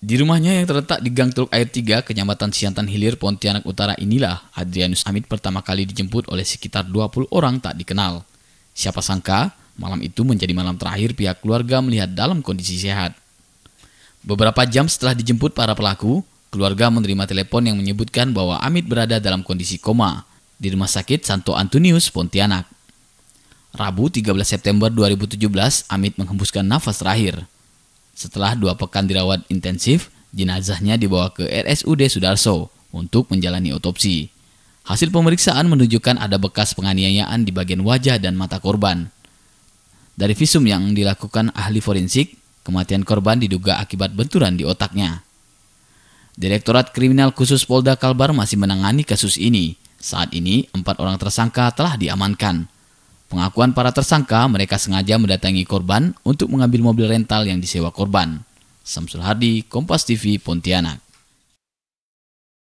Di rumahnya yang terletak di Gang Teluk Air 3, kenyamatan Siantan Hilir, Pontianak Utara inilah Adrianus Amit pertama kali dijemput oleh sekitar 20 orang tak dikenal. Siapa sangka, malam itu menjadi malam terakhir pihak keluarga melihat dalam kondisi sehat. Beberapa jam setelah dijemput para pelaku, keluarga menerima telepon yang menyebutkan bahwa Amit berada dalam kondisi koma di Rumah Sakit Santo Antonius, Pontianak. Rabu 13 September 2017, Amit menghembuskan nafas terakhir. Setelah dua pekan dirawat intensif, jenazahnya dibawa ke RSUD Sudarso untuk menjalani otopsi. Hasil pemeriksaan menunjukkan ada bekas penganiayaan di bagian wajah dan mata korban. Dari visum yang dilakukan ahli forensik, kematian korban diduga akibat benturan di otaknya. Direktorat Kriminal Khusus Polda Kalbar masih menangani kasus ini. Saat ini, empat orang tersangka telah diamankan. Pengakuan para tersangka, mereka sengaja mendatangi korban untuk mengambil mobil rental yang disewa korban. Samsul Hadi, Kompas TV, Pontianak.